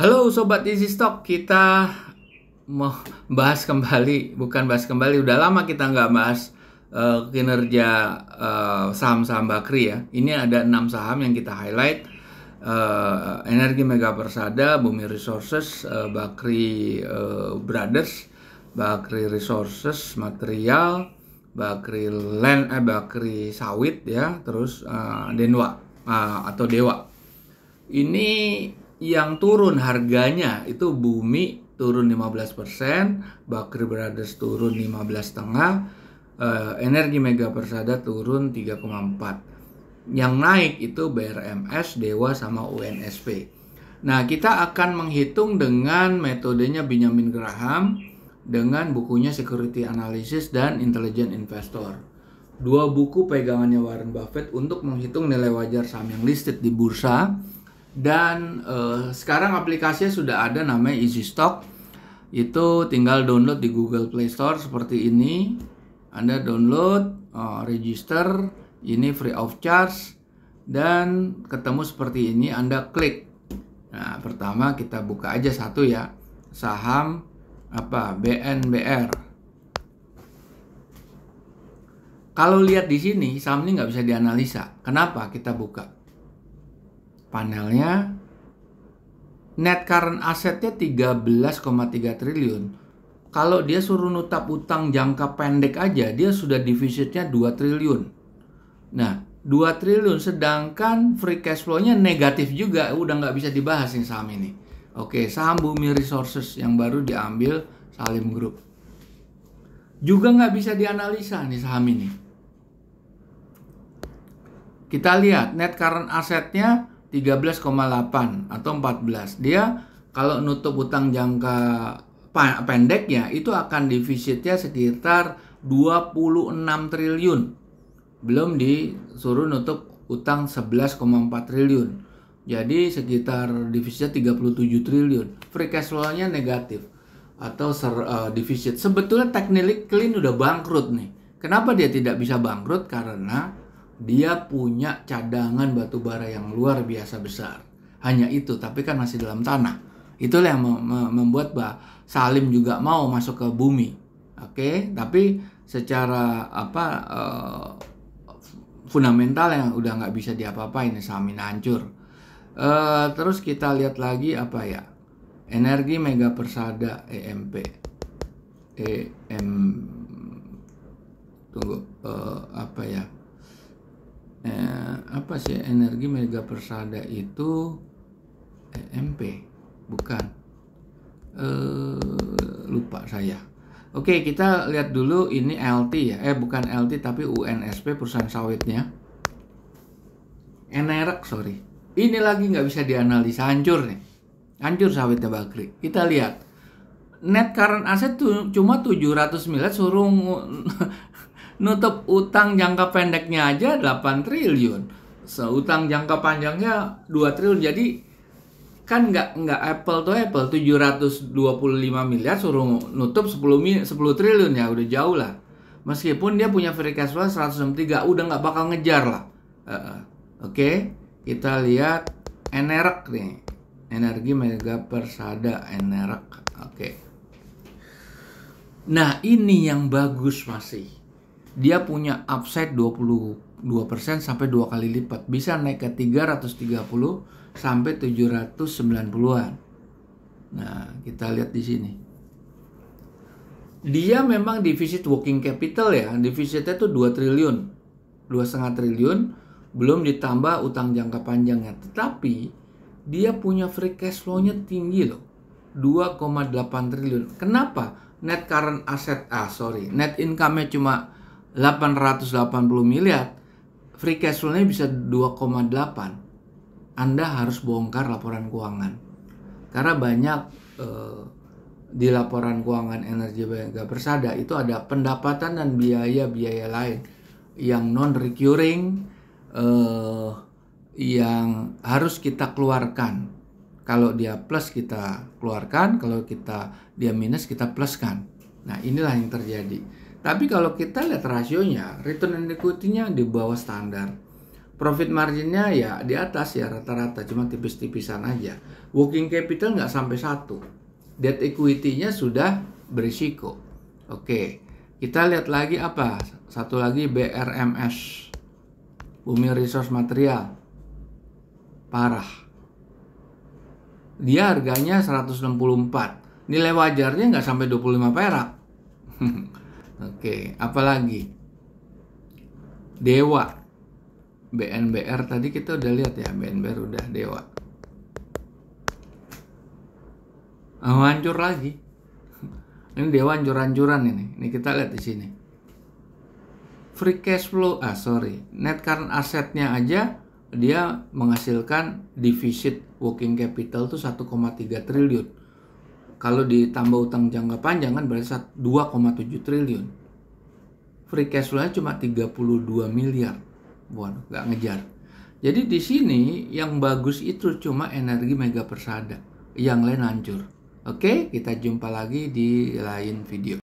Halo sobat Easy Stock, kita mau bahas kembali, bukan bahas kembali, udah lama kita nggak bahas uh, kinerja eh, saham-saham Bakri ya. Ini ada enam saham yang kita highlight. Uh, Energi Mega Persada, Bumi Resources, uh, Bakri uh, Brothers, Bakri Resources Material, Bakri Land, eh Bakri Sawit ya, terus uh, Denwa uh, atau Dewa. Ini yang turun harganya itu bumi turun 15%, Bakri Brothers turun 15,5, eh, Energi Mega Persada turun 3,4. Yang naik itu BRMS, Dewa sama UNSP. Nah, kita akan menghitung dengan metodenya Benjamin Graham dengan bukunya Security Analysis dan Intelligent Investor. Dua buku pegangannya Warren Buffett untuk menghitung nilai wajar saham yang listed di bursa dan uh, sekarang aplikasinya sudah ada namanya Easy Stock itu tinggal download di Google Play Store seperti ini Anda download uh, register ini free of charge dan ketemu seperti ini Anda klik nah pertama kita buka aja satu ya saham apa BNBR kalau lihat di sini saham ini nggak bisa dianalisa kenapa kita buka panelnya net current asetnya 13,3 triliun kalau dia suruh nutap utang jangka pendek aja dia sudah defisitnya 2 triliun nah 2 triliun sedangkan free cash flow-nya negatif juga udah nggak bisa dibahas nih saham ini oke saham bumi resources yang baru diambil salim group juga nggak bisa dianalisa nih saham ini kita lihat net current asetnya 13,8 atau 14. Dia kalau nutup utang jangka pendeknya itu akan defisitnya sekitar 26 triliun. Belum disuruh nutup utang 11,4 triliun. Jadi sekitar defisitnya 37 triliun. Free cash flow-nya negatif atau ser, uh, defisit. Sebetulnya teknik clean udah bangkrut nih. Kenapa dia tidak bisa bangkrut? Karena dia punya cadangan batu bara yang luar biasa besar. Hanya itu, tapi kan masih dalam tanah. Itulah yang membuat Mbak Salim juga mau masuk ke bumi. Oke, okay? tapi secara apa uh, fundamental yang udah nggak bisa diapa-apain, Samin hancur. Uh, terus kita lihat lagi apa ya? Energi Mega Persada EMP. EM tunggu uh, Konservasi Energi Mega Persada itu EMP, bukan. E, lupa saya. Oke, kita lihat dulu ini LT ya. Eh bukan LT tapi UNSP perusahaan sawitnya. Enerek, sorry. Ini lagi nggak bisa dianalisa, hancur nih. Hancur sawitnya Bakri. Kita lihat. Net current asset tuh cuma 700 miliar suruh nutup utang jangka pendeknya aja 8 triliun Seutang jangka panjangnya 2 triliun. Jadi kan nggak nggak apple tuh apple 725 miliar suruh nutup 10 10 triliun ya udah jauh lah. Meskipun dia punya free cash flow 163 udah nggak bakal ngejar lah. Uh, Oke, okay. kita lihat enerak nih. Energi Mega Persada enerak Oke. Okay. Nah, ini yang bagus masih dia punya upside 22% sampai dua kali lipat. Bisa naik ke 330 sampai 790-an. Nah, kita lihat di sini. Dia memang defisit working capital ya, defisitnya itu 2 triliun. 2,5 triliun belum ditambah utang jangka panjangnya. Tetapi dia punya free cash flow-nya tinggi loh. 2,8 triliun. Kenapa? Net current asset ah sorry, net income-nya cuma 880 miliar, free cash flow-nya bisa 2,8. Anda harus bongkar laporan keuangan. Karena banyak eh, di laporan keuangan energi Mega Persada itu ada pendapatan dan biaya-biaya lain yang non recurring eh, yang harus kita keluarkan. Kalau dia plus kita keluarkan, kalau kita dia minus kita pluskan. Nah, inilah yang terjadi. Tapi kalau kita lihat rasionya, return on equity-nya di bawah standar. Profit margin-nya ya di atas ya rata-rata, cuma tipis-tipisan aja. Working capital nggak sampai satu. Debt equity-nya sudah berisiko. Oke, kita lihat lagi apa? Satu lagi BRMS, Bumi Resource Material. Parah. Dia harganya 164. Nilai wajarnya nggak sampai 25 perak. Oke, apalagi Dewa BNBR tadi kita udah lihat ya BNBR udah Dewa oh, hancur lagi ini Dewa hancur-hancuran ini ini kita lihat di sini free cash flow ah sorry net current assetnya aja dia menghasilkan defisit working capital tuh 1,3 triliun kalau ditambah utang jangka panjang kan berarti 2,7 triliun. Free cash flow-nya cuma 32 miliar. Waduh, nggak ngejar. Jadi di sini yang bagus itu cuma energi mega persada. Yang lain hancur. Oke, kita jumpa lagi di lain video.